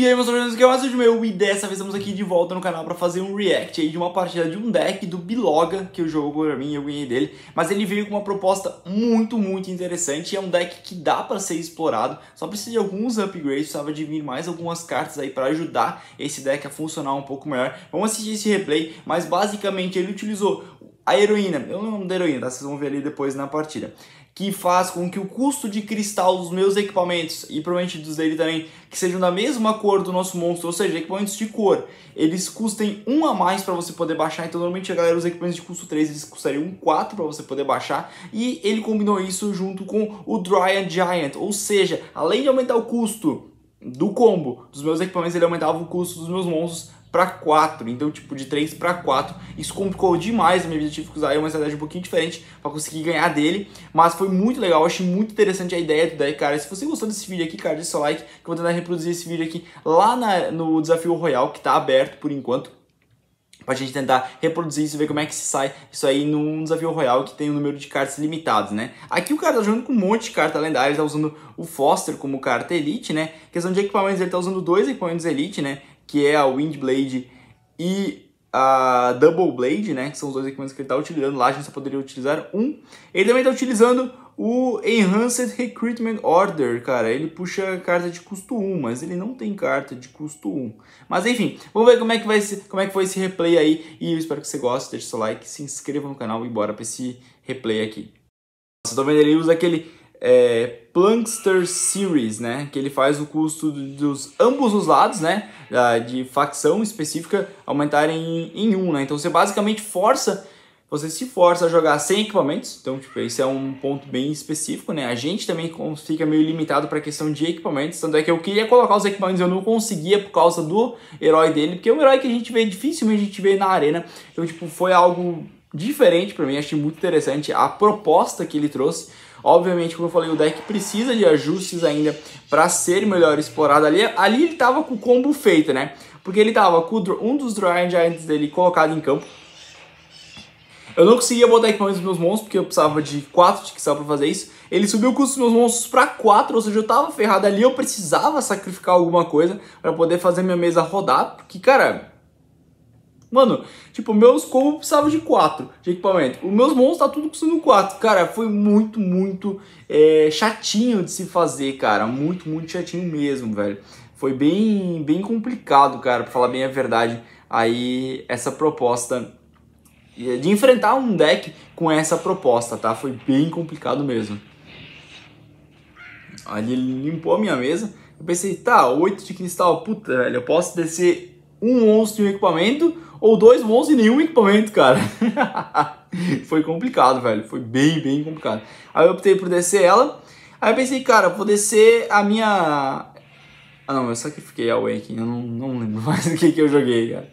E aí, meus amigos, que é mais um meu e dessa vez estamos aqui de volta no canal para fazer um react aí de uma partida de um deck do Biloga que eu jogou pra mim e eu ganhei dele, mas ele veio com uma proposta muito, muito interessante, é um deck que dá para ser explorado, só precisa de alguns upgrades, precisava de vir mais algumas cartas aí para ajudar esse deck a funcionar um pouco melhor. Vamos assistir esse replay, mas basicamente ele utilizou a heroína, eu não lembro da heroína, tá? Vocês vão ver ali depois na partida. Que faz com que o custo de cristal dos meus equipamentos, e provavelmente dos dele também, que sejam da mesma cor do nosso monstro, ou seja, equipamentos de cor, eles custem um a mais para você poder baixar. Então, normalmente, a galera, os equipamentos de custo 3, eles custariam um 4 para você poder baixar. E ele combinou isso junto com o Dryad Giant, ou seja, além de aumentar o custo do combo dos meus equipamentos, ele aumentava o custo dos meus monstros para 4. Então, tipo, de 3 para 4. Isso complicou demais a minha vida. Eu tive que usar uma estratégia um pouquinho diferente para conseguir ganhar dele. Mas foi muito legal. Eu achei muito interessante a ideia do deck, cara. Se você gostou desse vídeo aqui, cara, deixa seu like. Que eu vou tentar reproduzir esse vídeo aqui lá na, no Desafio Royal, que tá aberto por enquanto. Pra gente tentar reproduzir isso e ver como é que se sai isso aí num desafio royal que tem um número de cartas limitados, né? Aqui o cara tá jogando com um monte de carta lendária, ele tá usando o Foster como carta elite, né? Questão de equipamentos, ele tá usando dois equipamentos elite, né? que é a Windblade e a Double Blade, né, que são os dois equipamentos que ele está utilizando lá, a gente só poderia utilizar um. Ele também está utilizando o Enhanced Recruitment Order, cara, ele puxa carta de custo 1, mas ele não tem carta de custo 1. Mas enfim, vamos ver como é que, vai ser, como é que foi esse replay aí, e eu espero que você goste, deixe seu like, se inscreva no canal e bora para esse replay aqui. Você também vendo, ele usa aquele é, Plankster Series, né? Que ele faz o custo dos ambos os lados, né? Da, de facção específica aumentarem em, em um, né? Então você basicamente força, você se força a jogar sem equipamentos. Então, tipo, esse é um ponto bem específico, né? A gente também fica meio limitado para a questão de equipamentos. Tanto é que eu queria colocar os equipamentos, eu não conseguia por causa do herói dele, porque é um herói que a gente vê, dificilmente a gente vê na arena. Então, tipo, foi algo diferente para mim, achei muito interessante a proposta que ele trouxe Obviamente, como eu falei, o deck precisa de ajustes ainda para ser melhor explorado. Ali, ali ele tava com o combo feito, né? Porque ele tava com um dos Drying Giants dele colocado em campo. Eu não conseguia botar equipamento nos meus monstros, porque eu precisava de 4 de para fazer isso. Ele subiu o custo dos meus monstros para 4, ou seja, eu tava ferrado ali, eu precisava sacrificar alguma coisa para poder fazer minha mesa rodar. Porque, cara, Mano, tipo, meus combos precisavam de 4 de equipamento. Os meus monstros tá tudo custando 4. Cara, foi muito, muito é, chatinho de se fazer, cara. Muito, muito chatinho mesmo, velho. Foi bem, bem complicado, cara, pra falar bem a verdade. Aí, essa proposta é, de enfrentar um deck com essa proposta, tá? Foi bem complicado mesmo. Ali ele limpou a minha mesa. Eu pensei, tá, 8 de cristal, puta, velho, eu posso descer um monstro de um equipamento ou dois bons e nenhum equipamento, cara. foi complicado, velho. Foi bem, bem complicado. Aí eu optei por descer ela. Aí eu pensei, cara, vou descer a minha... Ah, não, eu sacrifiquei a Awakening. Eu não, não lembro mais o que, que eu joguei, cara.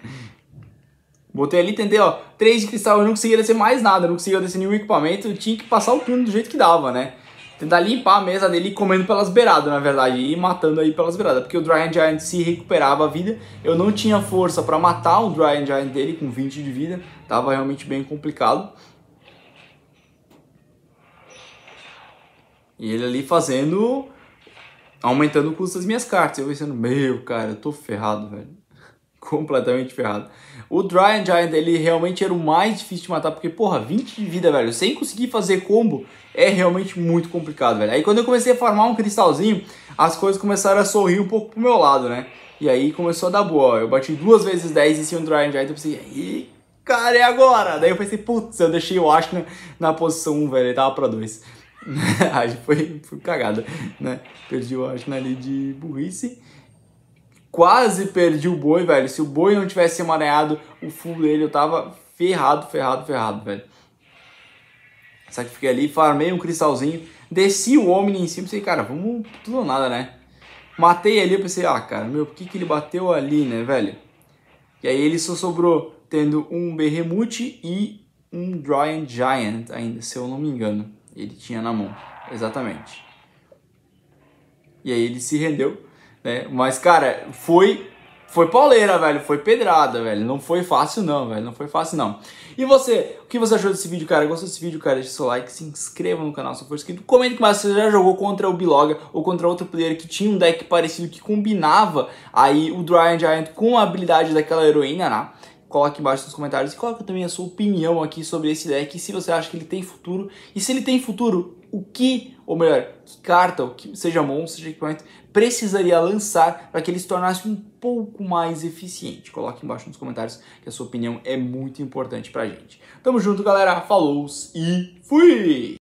Botei ali, tentei, ó, três de cristal, eu não conseguia descer mais nada, eu não conseguia descer nenhum equipamento, eu tinha que passar o turno do jeito que dava, né? tentar limpar a mesa dele comendo pelas beiradas, na verdade, e matando aí pelas beiradas, porque o Dragon Giant se recuperava a vida. Eu não tinha força para matar o Dragon Giant dele com 20 de vida, tava realmente bem complicado. E ele ali fazendo aumentando o custo das minhas cartas. Eu pensando, meu, cara, eu tô ferrado, velho completamente ferrado. O Dryan Giant, ele realmente era o mais difícil de matar, porque, porra, 20 de vida, velho, sem conseguir fazer combo, é realmente muito complicado, velho. Aí quando eu comecei a farmar um cristalzinho, as coisas começaram a sorrir um pouco pro meu lado, né? E aí começou a dar boa. Eu bati duas vezes 10 em cima do Dryan Giant, eu pensei, aí, cara, é agora! Daí eu pensei, putz, eu deixei o Ashna na posição 1, velho, ele tava pra 2. aí foi, foi cagada, né? Perdi o Ashna ali de burrice quase perdi o boi, velho. Se o boi não tivesse emaranhado o fundo dele, eu tava ferrado, ferrado, ferrado, velho. só que fiquei ali, farmei um cristalzinho, desci o homem em cima, pensei, cara, vamos tudo ou nada, né? Matei ali, eu pensei, ah, cara, meu, por que, que ele bateu ali, né, velho? E aí ele só sobrou tendo um Berremute e um Drying Giant ainda, se eu não me engano. Ele tinha na mão, exatamente. E aí ele se rendeu, né? Mas, cara, foi foi pauleira, velho, foi pedrada, velho. Não foi fácil não, velho, não foi fácil não. E você, o que você achou desse vídeo, cara? Gostou desse vídeo, cara? Deixa seu like, se inscreva no canal se for inscrito. Comenta que mais você já jogou contra o Biloga ou contra outro player que tinha um deck parecido que combinava aí o and Giant com a habilidade daquela heroína, né? Coloque aqui embaixo nos comentários e coloca também a sua opinião aqui sobre esse deck, se você acha que ele tem futuro. E se ele tem futuro, o que, ou melhor, que carta, ou que, seja monstro, seja equipamento, precisaria lançar para que ele se tornasse um pouco mais eficiente. Coloque embaixo nos comentários que a sua opinião é muito importante para a gente. Tamo junto, galera. Falou e fui!